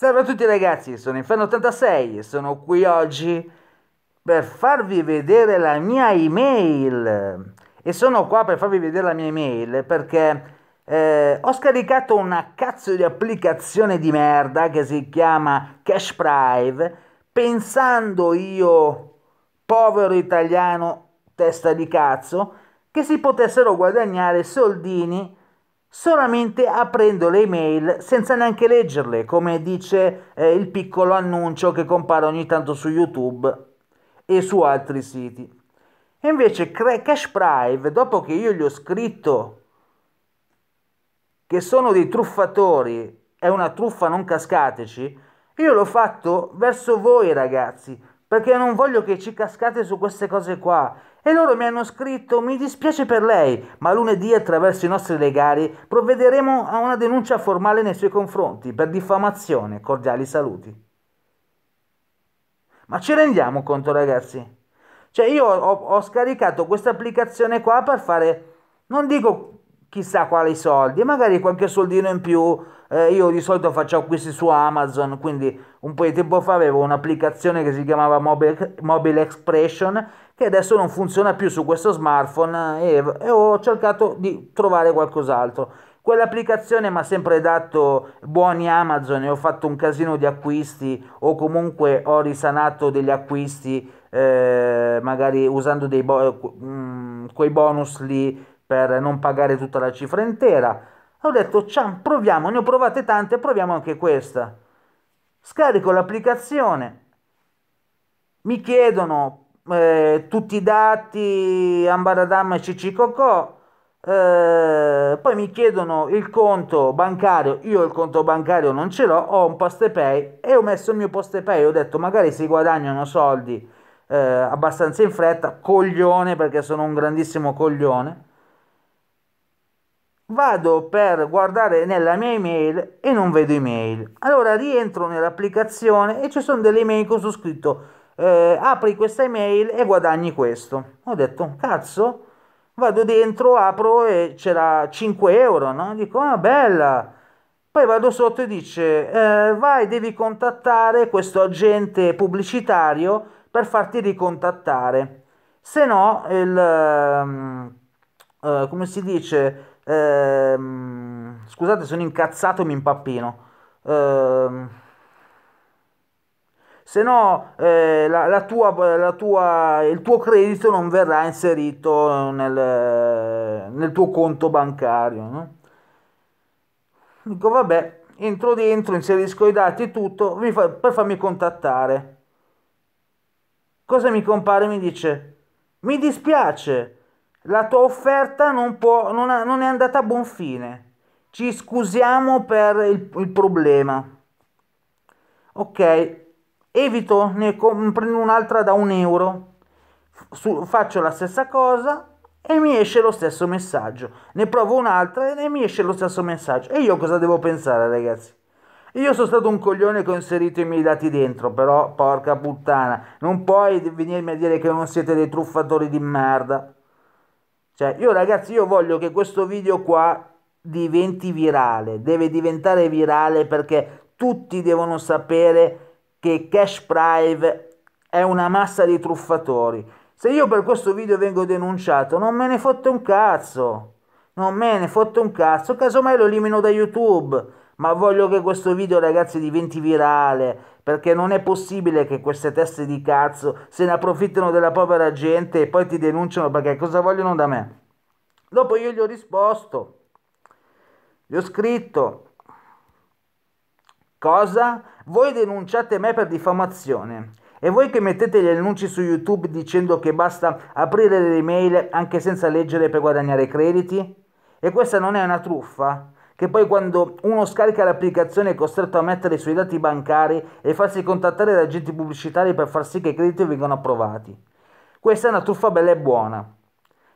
Salve a tutti ragazzi, sono Inferno86 e sono qui oggi per farvi vedere la mia email e sono qua per farvi vedere la mia email perché eh, ho scaricato una cazzo di applicazione di merda che si chiama Cash Prive pensando io, povero italiano testa di cazzo, che si potessero guadagnare soldini solamente aprendo le email senza neanche leggerle, come dice eh, il piccolo annuncio che compare ogni tanto su YouTube e su altri siti. E invece Cash Prive, dopo che io gli ho scritto che sono dei truffatori, è una truffa, non cascateci, io l'ho fatto verso voi ragazzi, perché non voglio che ci cascate su queste cose qua. E loro mi hanno scritto, mi dispiace per lei, ma lunedì attraverso i nostri legali provvederemo a una denuncia formale nei suoi confronti per diffamazione. Cordiali saluti. Ma ci rendiamo conto ragazzi? Cioè io ho, ho scaricato questa applicazione qua per fare, non dico chissà quali soldi, magari qualche soldino in più eh, io di solito faccio acquisti su Amazon, quindi un po' di tempo fa avevo un'applicazione che si chiamava Mobile, Mobile Expression che adesso non funziona più su questo smartphone eh, e, e ho cercato di trovare qualcos'altro. Quell'applicazione mi ha sempre dato buoni Amazon e ho fatto un casino di acquisti o comunque ho risanato degli acquisti eh, magari usando dei bo- mh, mm, quei bonus lì per non pagare tutta la cifra intera ho detto, ciao, proviamo, ne ho provate tante, proviamo anche questa. Scarico l'applicazione, mi chiedono eh, tutti i dati, Ambaradam e Cicicocò, eh, poi mi chiedono il conto bancario, io il conto bancario non ce l'ho, ho un postepay e ho messo il mio pay ho detto magari si guadagnano soldi eh, abbastanza in fretta, coglione perché sono un grandissimo coglione vado per guardare nella mia email e non vedo email. Allora rientro nell'applicazione e ci sono delle email con su scritto eh, apri questa email e guadagni questo. Ho detto cazzo, vado dentro, apro e c'era 5 euro, no? Dico ah bella. Poi vado sotto e dice eh, vai devi contattare questo agente pubblicitario per farti ricontattare. Se no il... Ehm, eh, come si dice? Ehm, scusate, sono incazzato e mi impappino. Ehm, se no eh, la, la tua, la tua, il tuo credito non verrà inserito nel, nel tuo conto bancario. No? Dico, vabbè, entro dentro, inserisco i dati e tutto fa, per farmi contattare. Cosa mi compare? Mi dice, mi dispiace, la tua offerta non, può, non, ha, non è andata a buon fine, ci scusiamo per il, il problema. Ok, evito, ne prendo un'altra da un euro, su, faccio la stessa cosa e mi esce lo stesso messaggio. Ne provo un'altra e mi esce lo stesso messaggio. E io cosa devo pensare, ragazzi? Io sono stato un coglione che ho inserito i miei dati dentro, però porca puttana, non puoi venirmi a dire che non siete dei truffatori di merda. Cioè, io ragazzi, io voglio che questo video qua diventi virale, deve diventare virale perché tutti devono sapere che Cash Prime è una massa di truffatori. Se io per questo video vengo denunciato, non me ne fotte un cazzo. Non me ne fotte un cazzo, casomai lo elimino da YouTube ma voglio che questo video ragazzi diventi virale perché non è possibile che queste teste di cazzo se ne approfittino della povera gente e poi ti denunciano perché cosa vogliono da me dopo io gli ho risposto gli ho scritto cosa? voi denunciate me per diffamazione e voi che mettete gli annunci su YouTube dicendo che basta aprire le email anche senza leggere per guadagnare crediti? E questa non è una truffa? che poi quando uno scarica l'applicazione è costretto a mettere i suoi dati bancari e farsi contattare da agenti pubblicitari per far sì che i crediti vengano approvati. Questa è una truffa bella e buona.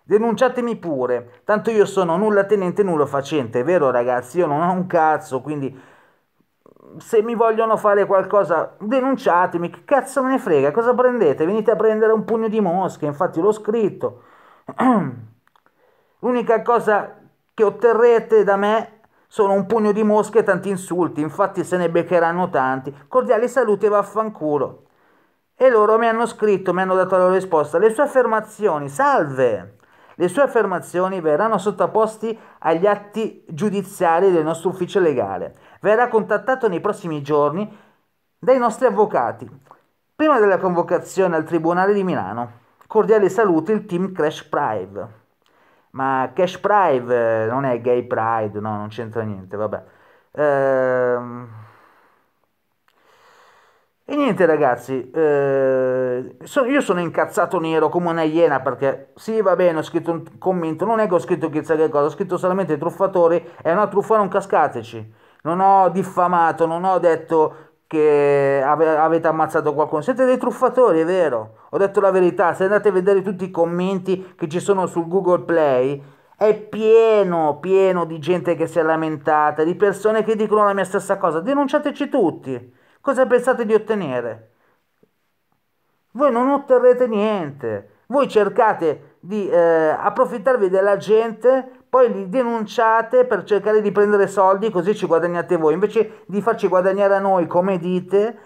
Denunciatemi pure, tanto io sono nulla tenente nulla facente, è vero ragazzi, io non ho un cazzo, quindi se mi vogliono fare qualcosa denunciatemi, che cazzo me ne frega, cosa prendete? Venite a prendere un pugno di mosche, infatti l'ho scritto. L'unica cosa che otterrete da me sono un pugno di mosche e tanti insulti, infatti se ne beccheranno tanti. Cordiali saluti e vaffanculo. E loro mi hanno scritto, mi hanno dato la loro risposta. Le sue affermazioni, salve! Le sue affermazioni verranno sottoposte agli atti giudiziari del nostro ufficio legale. Verrà contattato nei prossimi giorni dai nostri avvocati, prima della convocazione al Tribunale di Milano. Cordiali saluti il team Crash Prive ma Cash Pride eh, non è Gay Pride, no, non c'entra niente, vabbè. Ehm... E niente ragazzi, eh, so, io sono incazzato nero come una iena perché sì va bene ho scritto un commento, non è che ho scritto chissà che cosa, ho scritto solamente truffatori, è una truffa non cascateci, non ho diffamato, non ho detto che ave- avete ammazzato qualcuno. Siete dei truffatori, è vero. Ho detto la verità, se andate a vedere tutti i commenti che ci sono su Google Play, è pieno, pieno di gente che si è lamentata, di persone che dicono la mia stessa cosa. Denunciateci tutti. Cosa pensate di ottenere? Voi non otterrete niente. Voi cercate di eh, approfittarvi della gente poi li denunciate per cercare di prendere soldi così ci guadagnate voi, invece di farci guadagnare a noi come dite,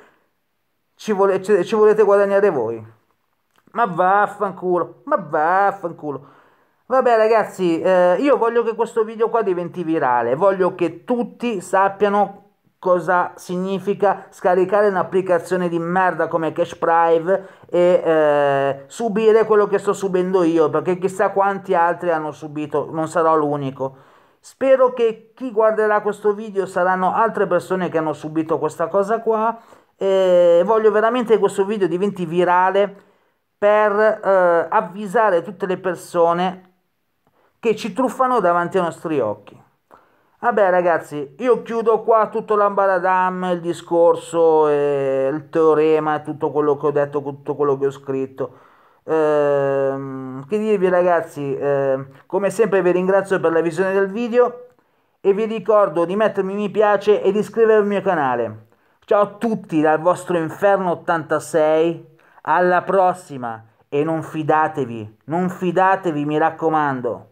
ci, vole ci volete guadagnare voi. Ma vaffanculo, ma vaffanculo. Vabbè ragazzi, eh, io voglio che questo video qua diventi virale, voglio che tutti sappiano cosa significa scaricare un'applicazione di merda come CashPrive e eh, subire quello che sto subendo io, perché chissà quanti altri hanno subito, non sarò l'unico. Spero che chi guarderà questo video saranno altre persone che hanno subito questa cosa qua e voglio veramente che questo video diventi virale per eh, avvisare tutte le persone che ci truffano davanti ai nostri occhi. Vabbè ragazzi, io chiudo qua tutto l'ambaradam, il discorso, eh, il teorema, tutto quello che ho detto, tutto quello che ho scritto. Ehm, che dirvi ragazzi, ehm, come sempre vi ringrazio per la visione del video e vi ricordo di mettermi mi piace e di iscrivervi al mio canale. Ciao a tutti dal vostro Inferno 86, alla prossima e non fidatevi, non fidatevi mi raccomando.